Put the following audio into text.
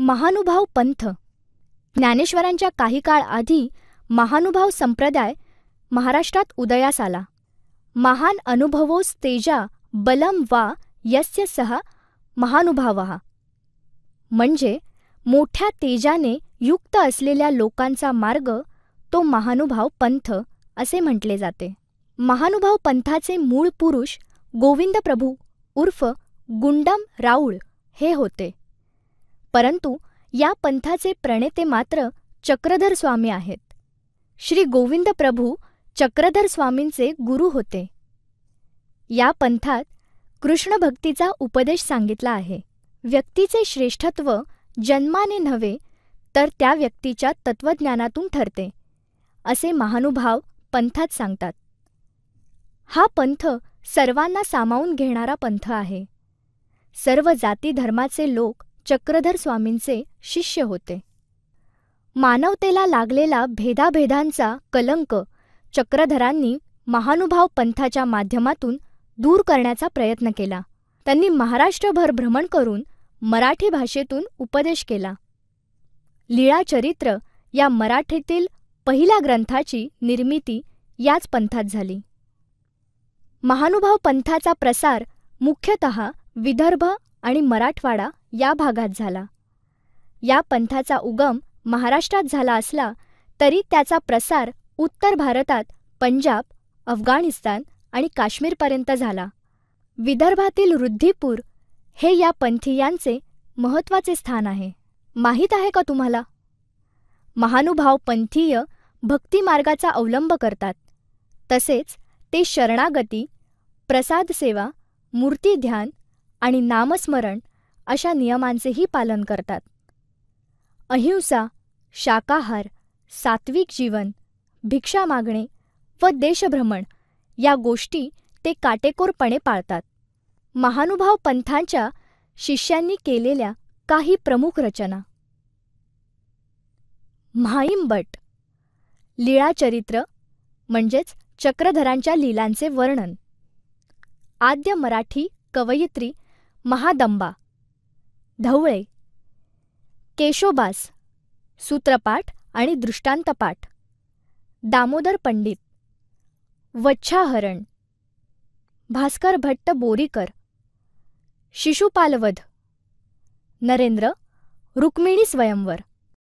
महानुभाव पंथ ज्ञानेश्वरांच्या काही काळ आधी महानुभाव संप्रदाय महाराष्ट्रात उदयास आला महान अनुभवोस तेजा बलम वा यस्य सह महानुभाव म्हणजे मोठ्या तेजाने युक्त असलेल्या लोकांचा मार्ग तो महानुभाव पंथ असे म्हटले जाते महानुभाव पंथाचे मूळ पुरुष गोविंद प्रभू उर्फ गुंडम राऊळ हे होते परंतु या पंथाचे प्रणेते मात्र चक्रधर स्वामी आहेत श्री गोविंद प्रभू चक्रधर स्वामींचे गुरु होते या पंथात कृष्ण भक्तीचा उपदेश सांगितला आहे व्यक्तीचे श्रेष्ठत्व जन्माने नव्हे तर त्या व्यक्तीच्या तत्वज्ञानातून ठरते असे महानुभाव पंथात सांगतात हा पंथ सर्वांना सामावून घेणारा पंथ आहे सर्व जाती धर्माचे लोक चक्रधर स्वामींचे शिष्य होते मानवतेला लागलेला भेदाभेदांचा कलंक चक्रधरांनी महानुभाव पंथाच्या माध्यमातून दूर करण्याचा प्रयत्न केला त्यांनी महाराष्ट्रभर भ्रमण करून मराठी भाषेतून उपदेश केला लीळाचरित्र या मराठीतील पहिल्या ग्रंथाची निर्मिती याच पंथात झाली महानुभाव पंथाचा प्रसार मुख्यतः विदर्भ आणि मराठवाडा या भागात झाला या पंथाचा उगम महाराष्ट्रात झाला असला तरी त्याचा प्रसार उत्तर भारतात पंजाब अफगाणिस्तान आणि काश्मीरपर्यंत झाला विदर्भातील रुद्धीपूर हे या पंथीयांचे महत्त्वाचे स्थान आहे माहीत आहे का तुम्हाला महानुभाव पंथीय भक्तिमार्गाचा अवलंब करतात तसेच ते शरणागती प्रसाद सेवा मूर्ती ध्यान आणि नामस्मरण अशा नियमांचेही पालन करतात अहिंसा शाकाहार सात्विक जीवन भिक्षा मागणे व देशभ्रमण या गोष्टी ते काटेकोरपणे पाळतात महानुभाव पंथांच्या शिष्यांनी केलेल्या काही प्रमुख रचना म्हाईंबट लीळाचरित्र म्हणजेच चक्रधरांच्या लीलांचे वर्णन आद्य मराठी कवयित्री महादंबा धवळे केशोबास सूत्रपाठ आणि दृष्टांतपाठ दामोदर पंडित वच्छाहरण भास्कर भट्ट बोरीकर शिशुपालवध नरेंद्र रुक्मिणी स्वयंवर